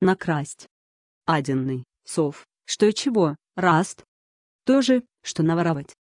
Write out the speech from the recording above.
накрасть. Аденный, сов, что и чего, раст. То же, что наворовать.